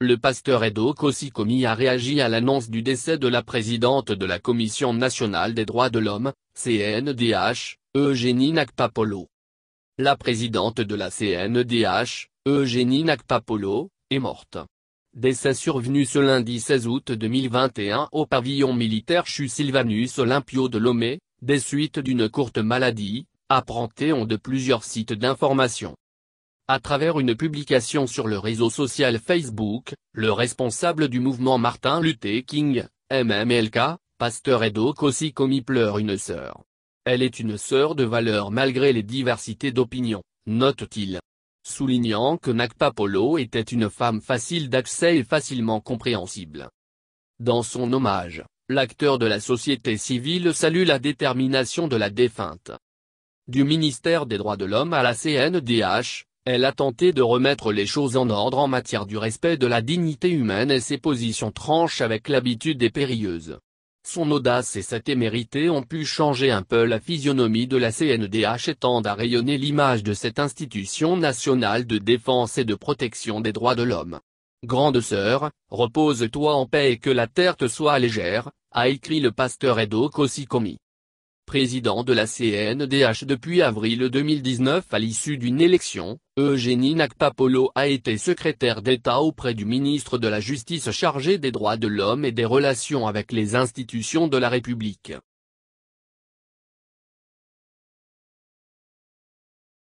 Le pasteur Edo aussi a réagi à l'annonce du décès de la présidente de la Commission nationale des droits de l'homme, CNDH, Eugénie Nakpapolo. La présidente de la CNDH, Eugénie Nakpapolo, est morte. Décès survenu ce lundi 16 août 2021 au pavillon militaire Chusilvanus Olympio de Lomé, des suites d'une courte maladie, apprend-t-on de plusieurs sites d'information. À travers une publication sur le réseau social Facebook, le responsable du mouvement Martin Luther King, MMLK, Pasteur Edo aussi commis pleure une sœur. Elle est une sœur de valeur malgré les diversités d'opinions, note-t-il. Soulignant que Nakpa Polo était une femme facile d'accès et facilement compréhensible. Dans son hommage, l'acteur de la société civile salue la détermination de la défunte. Du ministère des droits de l'homme à la CNDH, elle a tenté de remettre les choses en ordre en matière du respect de la dignité humaine et ses positions tranchent avec l'habitude des périlleuses. Son audace et sa témérité ont pu changer un peu la physionomie de la CNDH et tendent à rayonner l'image de cette institution nationale de défense et de protection des droits de l'homme. Grande sœur, repose-toi en paix et que la terre te soit légère, a écrit le pasteur Edo Kosikomi président de la CNDH depuis avril 2019 à l'issue d'une élection, Eugénie Nakpapolo a été secrétaire d'État auprès du ministre de la Justice chargé des droits de l'homme et des relations avec les institutions de la République.